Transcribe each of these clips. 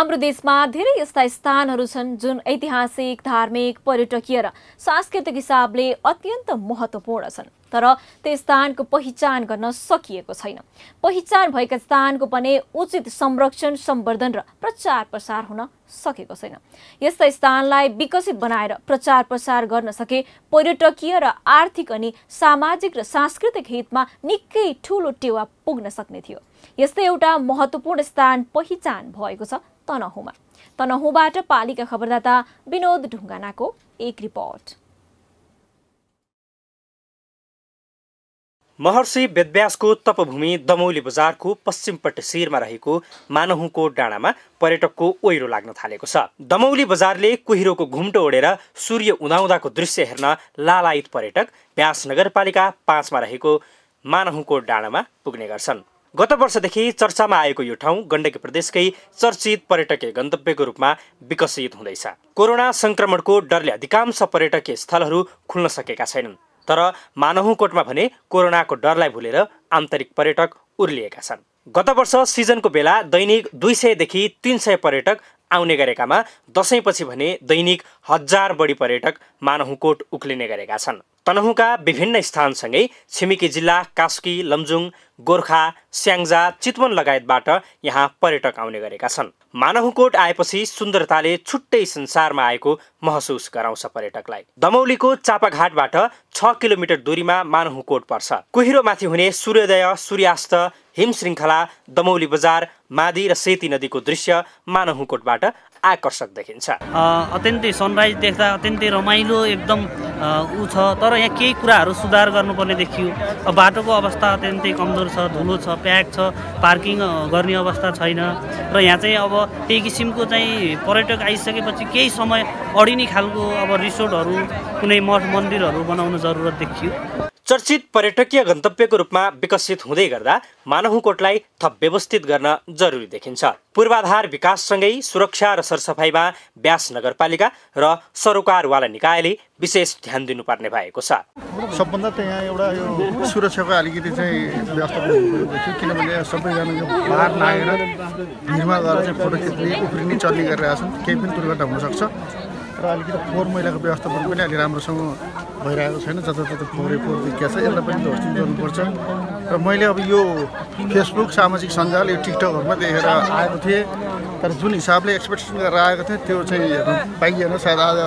हाम्रो देशमा धेरै यस्ता स्थानहरू छन् जुन ऐतिहासिक धार्मिक पर्यटकीय र सांस्कृतिक हिसाबले अत्यन्त महत्त्वपूर्ण छन् तर त्यो स्थानको पहिचान गर्न सकिएको छैन पहिचान भएका स्थानको पनि उचित संरक्षण सम्वर्धन र प्रचार प्रसार हुन सकेको छैन यस्ता स्थानलाई विकसित बनाएर प्रचार प्रसार गर्न सके पर्यटकीय र आर्थिक अनि सामाजिक र सांस्कृतिक हितमा निकै ठुलो टेवा पुग्न सक्ने थियो यस्तै एउटा महत्त्वपूर्ण स्थान पहिचान भएको छ तनहुँमा तनहुँबाट पालिका खबरदाता विनोद ढुङ्गानाको एक रिपोर्ट महर्षि वेदव्यासको तपभूमि दमौली बजारको पश्चिमपट्टि शिरमा रहेको मानहुँको डाँडामा पर्यटकको ओहिरो लाग्न थालेको छ दमौली बजारले कुहिरोको घुम्टो ओढेर सूर्य उदाउँदाको दृश्य हेर्न लालायित पर्यटक व्यास नगरपालिका पाँचमा रहेको मानहुँको डाँडामा पुग्ने गर्छन् गत वर्षदेखि चर्चामा आएको यो ठाउँ गण्डकी प्रदेशकै चर्चित पर्यटकीय गन्तव्यको रूपमा विकसित हुँदैछ कोरोना सङ्क्रमणको डरले अधिकांश पर्यटकीय स्थलहरू खुल्न सकेका छैनन् तर मानहुकोटमा भने कोरोनाको डरलाई भुलेर आन्तरिक पर्यटक उर्लिएका छन् गत वर्ष सिजनको बेला दैनिक दुई सयदेखि तिन सय पर्यटक आउने गरेकामा दसैँपछि भने दैनिक हजार बढी पर्यटक मानहुकोट उक्लिने गरेका छन् तनहुँका विभिन्न स्थानसँगै छिमेकी जिल्ला कास्की लमजुङ गोर्खा स्याङ्जा चितवन लगायतबाट यहाँ पर्यटक आउने गरेका छन् मानहुकोट आएपछि सुन्दरताले छुट्टै संसारमा आएको महसुस गराउँछ पर्यटकलाई दमौलीको चापाघाटबाट छ किलोमिटर दूरीमा मानहुकोट पर्छ कुहिरोमाथि हुने सूर्योदय सूर्यास्त हिम श्रृङ्खला दमौली बजार मादी र सेती नदीको दृश्य मानहुकोटबाट आकर्षक देखिन्छ अत्यन्तै सनराइज देख्दा अत्यन्तै रमाइलो एकदम ऊ छ तर यहाँ केही कुराहरू सुधार गर्नुपर्ने देखियो बाटोको अवस्था अत्यन्तै कमजोर छ धुलो छ प्याक छ पार्किङ गर्ने अवस्था छैन र यहाँ चाहिँ अब त्यही किसिमको चाहिँ पर्यटक आइसकेपछि केही समय अडिने खालको अब रिसोर्टहरू कुनै मठ मन्दिरहरू बनाउनु जरुरत देखियो चर्चित पर्यटकीय गन्तव्यको रूपमा विकसित हुँदै गर्दा मानवकोटलाई थप व्यवस्थित गर्न जरुरी देखिन्छ पूर्वाधार विकाससँगै सुरक्षा र सरसफाइमा व्यास नगरपालिका र सरोकारवाला निकायले विशेष ध्यान दिनुपर्ने भएको छ सबभन्दा त यहाँ एउटा यो सुरक्षाको अलिकति चाहिँ व्यवस्थापन किनभने सबैजना यो बार लागेर निर्माण गरेर चाहिँ फोटो खिच्ने उफ्रिने चल्ने छन् केही पनि दुर्घटना हुनसक्छ र अलिकति फोहोर मैलाको व्यवस्थापन पनि अलिक राम्रोसँग भइरहेको छैन जताततै फोहोरै फोहोर देखिया छ यसलाई पनि होस्टिङ गर्नुपर्छ र मैले अब यो फेसबुक सामाजिक सञ्जाल यो टिकटकहरूमा देखेर आएको थिएँ तर जुन हिसाबले एक्सपेक्टेसन गरेर आएको थिएँ त्यो चाहिँ हेर्न पाइएन सायद आज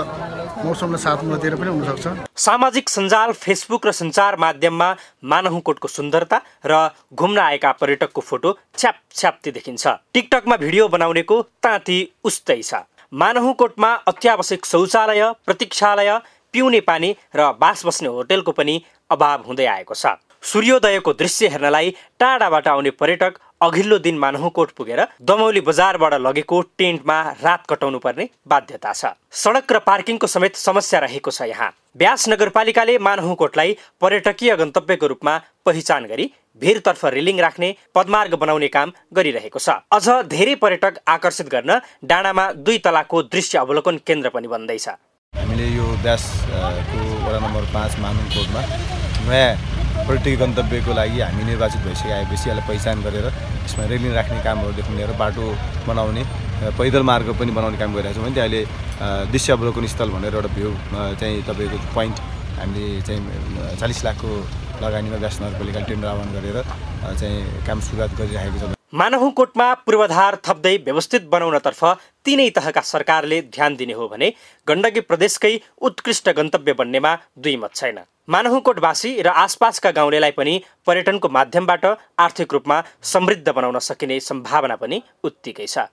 मौसमले साथ नदिएर पनि सामाजिक सञ्जाल फेसबुक र सञ्चार माध्यममा मानहुकोटको सुन्दरता र घुम्न आएका पर्यटकको फोटो छ्याप छ्याप्ती देखिन्छ टिकटकमा भिडियो बनाउनेको ताँती उस्तै छ मानहुकोटमा अत्यावश्यक शौचालय प्रतीक्षालय पिउने पानी र बास बस्ने होटेलको पनि अभाव हुँदै आएको छ सूर्योदयको दृश्य हेर्नलाई टाढाबाट आउने पर्यटक अघिल्लो दिन मानहुकोट पुगेर दमौली बजारबाट लगेको टेन्टमा रात कटाउनु पर्ने बाध्यता छ सडक र पार्किङको समेत समस्या रहेको छ यहाँ ब्यास नगरपालिकाले मानहुकोटलाई पर्यटकीय गन्तव्यको रूपमा पहिचान गरी भिरतर्फ रेलिङ राख्ने पदमार्ग बनाउने काम गरिरहेको छ अझ धेरै पर्यटक आकर्षित गर्न डाँडामा दुई तलाको दृश्य अवलोकन केन्द्र पनि बन्दैछ हामीले यो वडा नम्बर नयाँ पर्यटकीय गन्तव्यको लागि हामी निर्वाचित भइसके आएपछि यसलाई पहिचान गरेर यसमा रेलिङ राख्ने कामहरूदेखि लिएर बाटो बनाउने पैदल मार्ग पनि बनाउने काम गरिरहेको छौँ भने अहिले अवलोकन स्थल भनेर एउटा भ्यू चाहिँ तपाईँको पोइन्ट हामीले चाहिँ चालिस लाखको लगानीमा व्यास नगरपालिका टेन्डर आह्वान गरेर चाहिँ काम सुरुवात गरिरहेको छ मानहुकोटमा पूर्वाधार थप्दै व्यवस्थित बनाउनतर्फ तिनै तहका सरकारले ध्यान दिने हो भने गण्डकी प्रदेशकै उत्कृष्ट गन्तव्य बन्नेमा दुई मत छैन मानहुकोटवासी र आसपासका गाउँलेलाई पनि पर्यटनको माध्यमबाट आर्थिक रूपमा समृद्ध बनाउन सकिने सम्भावना पनि उत्तिकै छ